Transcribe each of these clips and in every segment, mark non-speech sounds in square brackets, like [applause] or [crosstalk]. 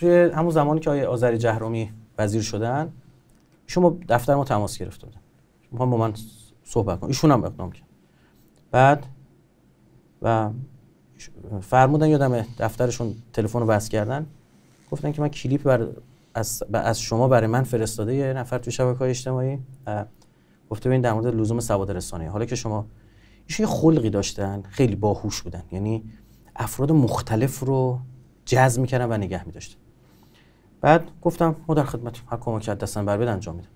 توی همون زمانی که آیه آذری جهرومی وزیر شدن شما دفتر ما تماس گرفته بودن با من صحبت کن ایشون هم اقدام کرد بعد و فرمودن یادم دفترشون تلفن رو بس کردن گفتن که من کلیپ بر از, از شما برای من فرستاده یه نفر توی شبکه های اجتماعی گفته ببین در مورد لزوم سواد رسانه حالا که شما ایشون خلقی داشتن خیلی باهوش بودن یعنی افراد مختلف رو جذب میکردن و نگه میداشتن بعد گفتم ما در خدمت هر کمکی کرد دستن بر بده انجام میدم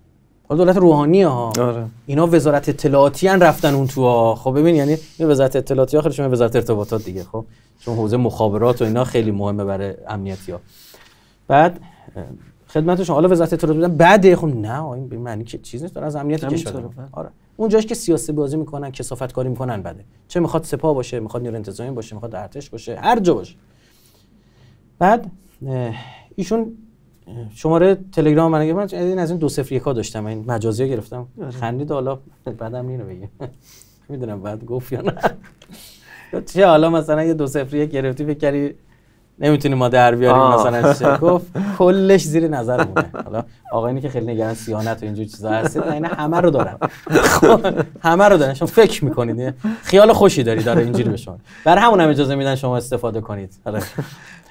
حالا دولت روحانی ها آره. اینا وزارت اطلاعاتی ان رفتن اون تو ها خب ببین یعنی این وزارت اطلاعاتی آخرش شما وزارت ارتباطات دیگه خب چون حوزه مخابرات و اینا خیلی مهمه برای امنیتی ها بعد خدمت حالا وزارت اطلاعات بودن بعد خب نه این به معنی که چیز نیست از امنیت کشور آره اون جاش که سیاسی بازی میکنن کسافت کاری میکنن بده چه میخواد سپاه باشه میخواد نیروی انتظامی باشه میخواد ارتش باشه هر جا باشه بعد ایشون شماره تلگرام من من این از این دو صفر ها داشتم این مجازی ها گرفتم آره. خندید حالا بعدم اینو بگه [laughs] میدونم بعد گفت یا نه چه حالا مثلا یه دو صفر یک گرفتی فکر نمیتونی ما در بیاریم مثلا چه [laughs] گفت کلش زیر نظر حالا آقا اینی که خیلی نگران سیانت و اینجور چیزا نه اینه همه رو دارم [laughs] همه رو دارن شما فکر میکنید خیال خوشی داری داره اینجوری به شما بر همون هم اجازه میدن شما استفاده کنید آره.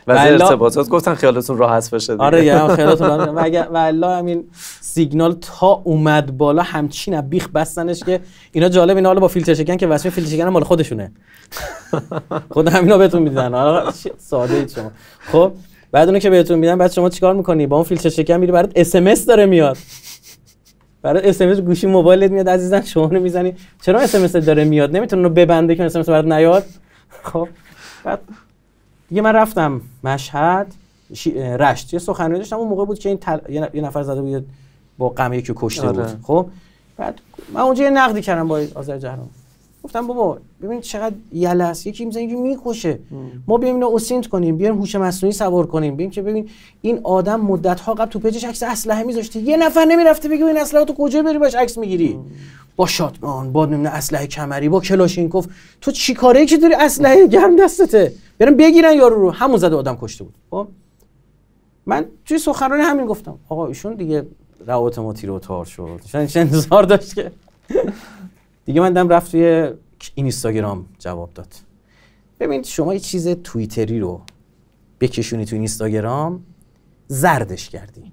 وزیر ارتباطات گفتن خیالتون راحت بشه دیگه. آره یعنی [laughs] خیالتون راحت والله همین سیگنال تا اومد بالا همچین بیخ بستنش که اینا جالب اینا حالا با فیلتر شکن که واسه فیلتر شکن مال خودشونه [laughs] خود همینا بهتون میدن آره ساده ایت شما خب بعد که بهتون میدن بعد شما چیکار میکنی با اون فیلتر شکن میری برات اس ام اس داره میاد برای اس ام گوشی موبایلت میاد عزیزم شما میزنی چرا اس ام داره میاد نمیتونه ببنده که اس ام برات نیاد خب بعد دیگه من رفتم مشهد رشت یه سخنرانی داشتم اون موقع بود که این یه نفر زده بود با غم که کشته آره. بود خب بعد من اونجا یه نقدی کردم با آذر جهرم گفتم بابا ببین چقدر یله است یکی میزنه اینجوری میکشه ما بیایم اینو اسینت کنیم بیایم هوش مصنوعی سوار کنیم ببین که ببین این آدم مدت ها قبل تو پیجش عکس اسلحه میذاشته یه نفر نمیرفته بگه این اسلحه تو کجا بری باش عکس میگیری با شاتگان با نمیدونم اسلحه کمری با کلاشینکوف تو کاره که داری اسلحه گرم دستته برن بگیرن یارو رو همون زده آدم کشته بود خب من توی سخنرانی همین گفتم آقا ایشون دیگه روابط ما تیر تار شد چند انتظار داشت که دیگه من دم رفت توی اینستاگرام جواب داد ببینید شما یه چیز توییتری رو بکشونی توی اینستاگرام زردش کردی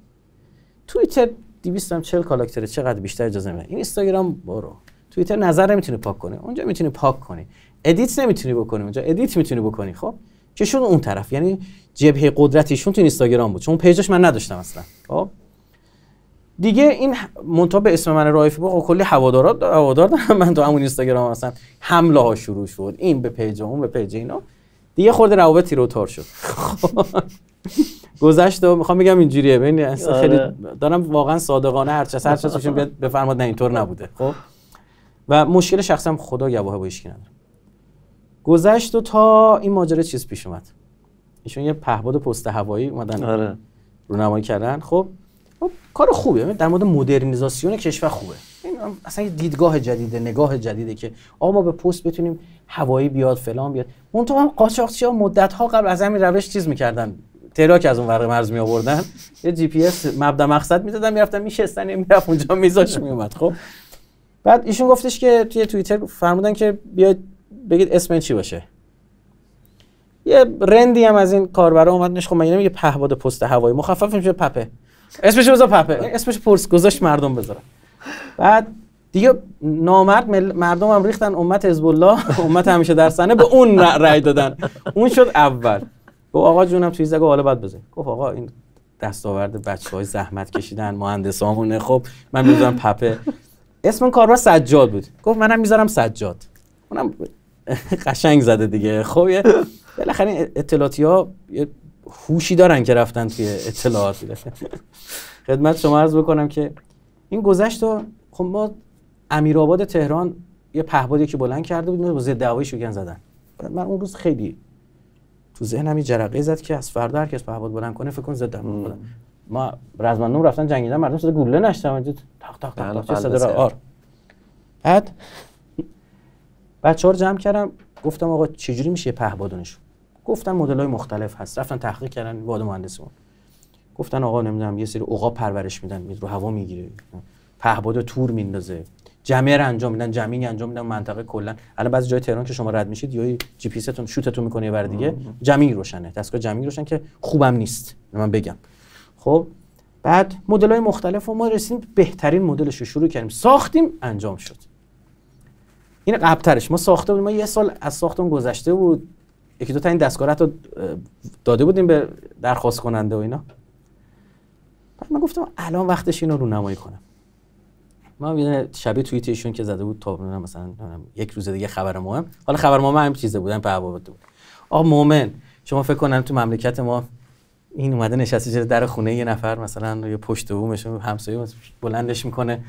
توییتر 200 هم 40 کاراکتر چقدر بیشتر اجازه میده این اینستاگرام برو توییتر نظر نمیتونی پاک کنه اونجا میتونی پاک کنی ادیت نمیتونی بکنی اونجا ادیت میتونی بکنی خب شون اون طرف یعنی جبهه قدرتیشون تو اینستاگرام بود چون پیجش من نداشتم اصلا خب دیگه این منتها به اسم من رایف با خب، کلی هوادارا هوادار دارم من تو همون اینستاگرام اصلا حمله ها شروع شد این به پیج اون به پیج اینا دیگه خورده روابطی رو تار شد خب؟ گذشت و میخوام بگم اینجوریه ببین آره. خیلی دارم واقعا صادقانه هر چه هر چیز بفرماد نه اینطور نبوده خب و مشکل شخصم خدا گواهه با هیچ گذشت و تا این ماجرا چیز پیش اومد ایشون یه پهباد پست هوایی اومدن آره. رونمایی کردن خب, خب، کار خوبه در مورد مدرنیزاسیون کشور خوبه این اصلا یه دیدگاه جدیده نگاه جدیده که آقا ما به پست بتونیم هوایی بیاد فلان بیاد تو هم قاچاقچی‌ها مدت‌ها قبل از همین روش چیز میکردن تراک از اون ورق مرز می آوردن یه جی پی اس مبدا مقصد میدادن میرفتن میشستن میرفت اونجا میذاش اومد خب بعد ایشون گفتش که توی توییتر فرمودن که بیاید بگید اسم چی باشه یه رندی هم از این کاربرا اومد نش خب مگه نمیگه پهباد پست هوایی مخفف میشه پپه اسمش بذار پپه اسمش پرس گذاشت مردم بذارن بعد دیگه نامرد مل... مردم هم ریختن امت حزب الله امت همیشه در سنه به اون رأی دادن اون شد اول گفت آقا جونم توی زگو حالا بعد بزن گفت آقا این دستاورد بچه های زحمت کشیدن مهندسامونه خب من میذارم پپه اسم کار کاربر سجاد بود گفت منم میذارم سجاد اونم قشنگ زده دیگه خب بالاخره اطلاعاتی ها هوشی دارن که رفتن توی اطلاعات خدمت شما عرض بکنم که این گذشت و خب ما امیرآباد تهران یه پهبادی که بلند کرده بود با ضد هوایی شوگن زدن من اون روز خیلی تو ذهنم یه جرقه زد که از فردا هر کس پهباد بلند کنه فکر کن زد بلند ما رزمندوم رفتن جنگیدن مردم صدا گوله نشتم تاق تاق تاق تاق صدا آر بعد بچه ها رو جمع کردم گفتم آقا چجوری میشه پهبادونش گفتن مدل های مختلف هست رفتن تحقیق کردن واد مهندسمون گفتن آقا نمیدونم یه سری اوقا پرورش میدن رو هوا میگیره پهباد تور میندازه جمعه رو انجام میدن جمعی انجام میدن منطقه کلا الان بعضی جای تهران که شما رد میشید یا جی پی ستون شوتتون میکنه بر دیگه جمعی روشنه دستگاه جمعی روشن که خوبم نیست من بگم خب بعد مدل های مختلف و ما رسیدیم بهترین مدلش رو شروع کردیم ساختیم انجام شد این قبلترش ما ساخته بودیم ما یه سال از ساختمون گذشته بود یکی دو تا این دستگاه رو داده بودیم به درخواست کننده و اینا من گفتم الان وقتش اینو رونمایی کنم من یه شبیه ایشون که زده بود تا مثلا یک روز دیگه خبر مهم حالا خبر ما هم چیزه بودن به بود آقا مؤمن شما فکر کنن تو مملکت ما این اومده نشسته جلو در خونه یه نفر مثلا یه پشت بومش همسایه بلندش میکنه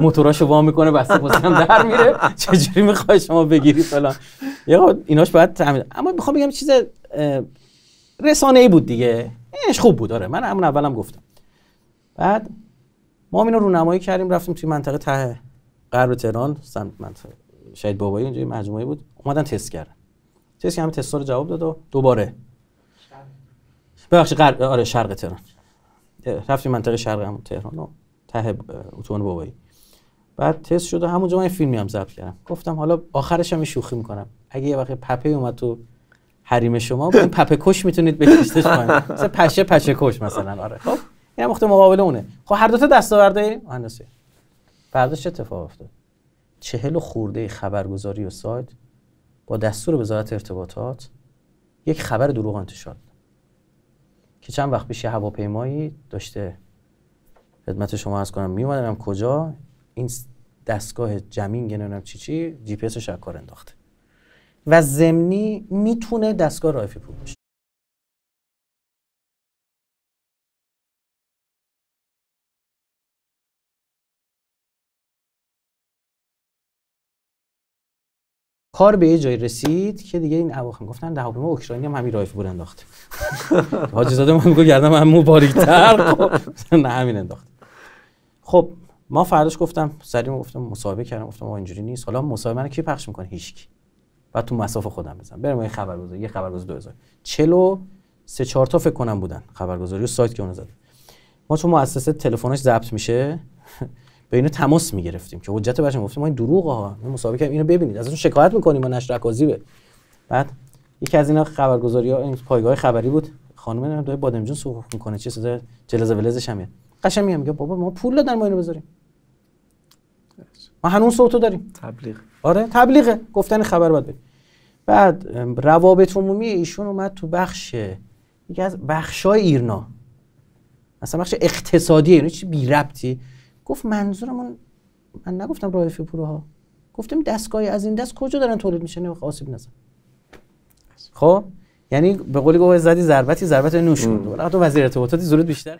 موتوراشو وا میکنه بسته بسته در میره چجوری میخوای شما بگیری فلان یا ایناش باید تعمیل اما میخوام بگم چیز رسانه ای بود دیگه اینش خوب بود آره من همون اولم گفتم بعد ما اینو رونمایی کردیم رفتیم توی منطقه ته غرب تهران سمت منطقه شهید بابایی اونجا مجموعه بود اومدن تست کردن تست کردن تستا رو جواب داد و دوباره ببخشید غرب آره شرق تهران رفتیم منطقه شرق هم تهران و ته اتوبان بابایی بعد تست شد و همونجا من فیلمی هم ضبط کردم گفتم حالا آخرش هم شوخی میکنم اگه یه وقت پپه اومد تو حریم شما با پپه کش میتونید بکشتش [laughs] مثلا پشه پشه کش مثلا آره خب هم اخت مقابل اونه خب هر دو تا دستاورده مهندسی فرداش اتفاق افتاد چهل و خورده خبرگزاری و سایت با دستور وزارت ارتباطات یک خبر دروغ انتشار که چند وقت پیش هواپیمایی داشته خدمت شما از کنم میومدنم کجا این دستگاه جمین گنونم چی چی جی پی کار انداخته و زمینی میتونه دستگاه رایفی پور باشه کار به یه جای رسید که دیگه این اواخر گفتن هواپیما اوکراینی هم همین رایف بور انداخت [laughs] حاجی زاده من میگه گردم هم مو خب. نه همین انداخت خب ما فرداش گفتم سریع گفتم مصاحبه کردم گفتم اینجوری نیست حالا مصاحبه من کی پخش میکنه هیچکی بعد تو مسافه خودم بزنم بریم یه خبرگزاری یه خبرگزاری 2000 چلو سه چهار تا فکر کنم بودن خبرگزاری و سایت که اون زد ما تو مؤسسه تلفنش ضبط میشه به اینو تماس میگرفتیم که حجت بشه گفتیم ما این دروغ ها ما مسابقه اینو ببینید ازشون شکایت میکنیم با نشر به بعد یکی از اینا خبرگزاری ها این پایگاه خبری بود خانم نه دو بادمجون سوخ میکنه چه صدا جلز ولزش هم قشنگ میگم میگه بابا ما پول دادن ما اینو بذاریم ما هنوز صوتو داریم تبلیغ آره تبلیغه گفتن خبر بعد بعد روابط عمومی ایشون اومد تو بخش یکی از بخشای ایرنا مثلا بخش اقتصادی اینو چی بی ربطی گفت منظورمون من نگفتم رایفی پورها گفتم دستگاه از این دست کجا دارن تولید میشه نه آسیب نزن خب یعنی به قولی گفت زدی ضربتی ضربت نوش بود وزیر ارتباطاتی ضرورت بیشتر